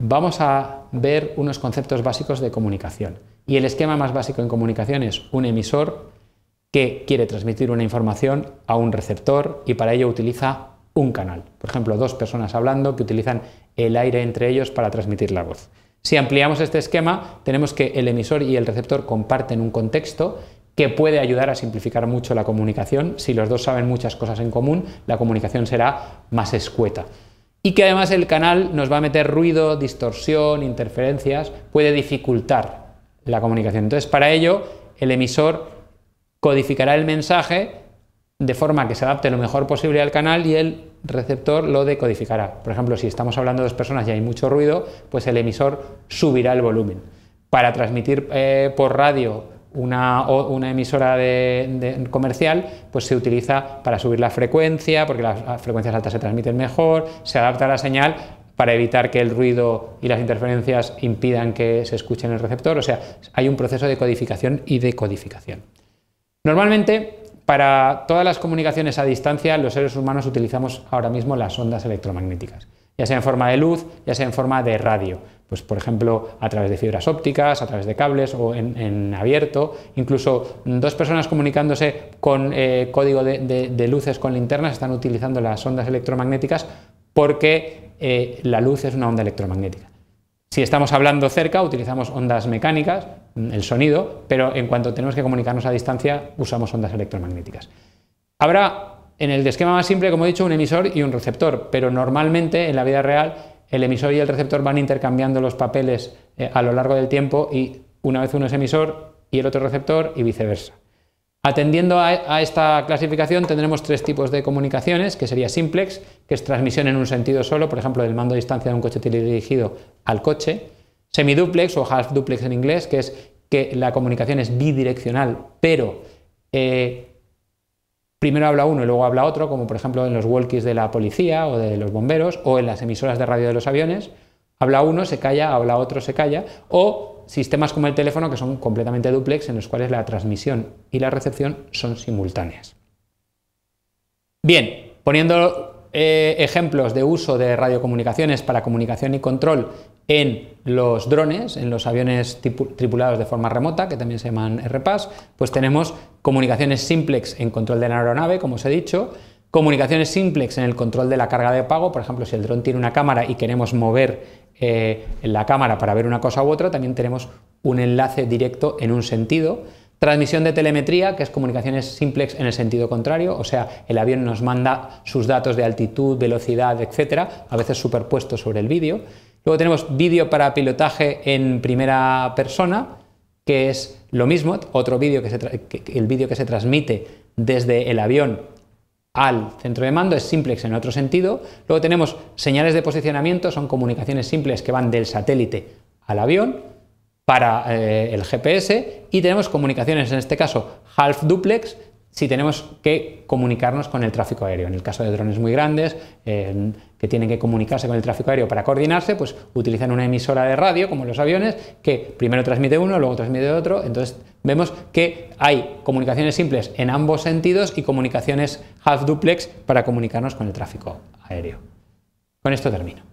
vamos a ver unos conceptos básicos de comunicación. Y el esquema más básico en comunicación es un emisor que quiere transmitir una información a un receptor y para ello utiliza un canal. Por ejemplo, dos personas hablando que utilizan el aire entre ellos para transmitir la voz. Si ampliamos este esquema, tenemos que el emisor y el receptor comparten un contexto que puede ayudar a simplificar mucho la comunicación. Si los dos saben muchas cosas en común, la comunicación será más escueta y que además el canal nos va a meter ruido, distorsión, interferencias, puede dificultar la comunicación. Entonces, para ello, el emisor codificará el mensaje de forma que se adapte lo mejor posible al canal y el receptor lo decodificará. Por ejemplo, si estamos hablando de dos personas y hay mucho ruido, pues el emisor subirá el volumen. Para transmitir eh, por radio una, emisora comercial pues se utiliza para subir la frecuencia, porque las frecuencias altas se transmiten mejor, se adapta la señal para evitar que el ruido y las interferencias impidan que se escuche en el receptor. O sea, hay un proceso de codificación y decodificación. Normalmente, para todas las comunicaciones a distancia, los seres humanos utilizamos ahora mismo las ondas electromagnéticas ya sea en forma de luz, ya sea en forma de radio. Pues, por ejemplo, a través de fibras ópticas, a través de cables o en, abierto, incluso dos personas comunicándose con eh, código de, luces con linternas están utilizando las ondas electromagnéticas porque eh, la luz es una onda electromagnética. Si estamos hablando cerca, utilizamos ondas mecánicas, mm, el sonido, pero en cuanto tenemos que comunicarnos a distancia, usamos ondas electromagnéticas. Habrá en el esquema más simple, como he dicho, un emisor y un receptor, pero normalmente en la vida real el emisor y el receptor van intercambiando los papeles eh, a lo largo del tiempo y una vez uno es emisor y el otro receptor y viceversa. Atendiendo a, esta clasificación tendremos tres tipos de comunicaciones, que sería simplex, que es transmisión en un sentido solo, por ejemplo, del mando a distancia de un coche dirigido al coche, semiduplex o half duplex en inglés, que es que la comunicación es bidireccional, pero eh, primero habla uno y luego habla otro, como por ejemplo en los walkies de la policía o de los bomberos o en las emisoras de radio de los aviones. Habla uno, se calla, habla otro, se calla. O sistemas como el teléfono que son completamente duplex en los cuales la transmisión y la recepción son simultáneas. Bien, poniendo eh, ejemplos de uso de radiocomunicaciones para comunicación y control en los drones, en los aviones tripulados de forma remota, que también se llaman RPAS, pues tenemos comunicaciones simplex en control de la aeronave, como os he dicho, comunicaciones simplex en el control de la carga de pago, por ejemplo, si el dron tiene una cámara y queremos mover eh, la cámara para ver una cosa u otra, también tenemos un enlace directo en un sentido Transmisión de telemetría, que es comunicaciones simplex en el sentido contrario, o sea, el avión nos manda sus datos de altitud, velocidad, etcétera, a veces superpuestos sobre el vídeo. Luego tenemos vídeo para pilotaje en primera persona, que es lo mismo, otro vídeo que, el vídeo que se transmite desde el avión al centro de mando es simplex en otro sentido. Luego tenemos señales de posicionamiento, son comunicaciones simples que van del satélite al avión para eh, el GPS y tenemos comunicaciones, en este caso half duplex, si tenemos que comunicarnos con el tráfico aéreo. En el caso de drones muy grandes, que tienen que comunicarse con el tráfico aéreo para coordinarse, pues utilizan una emisora de radio, como los aviones, que primero transmite uno, luego transmite otro. Entonces vemos que hay comunicaciones simples en ambos sentidos y comunicaciones half duplex para comunicarnos con el tráfico aéreo. Con esto termino.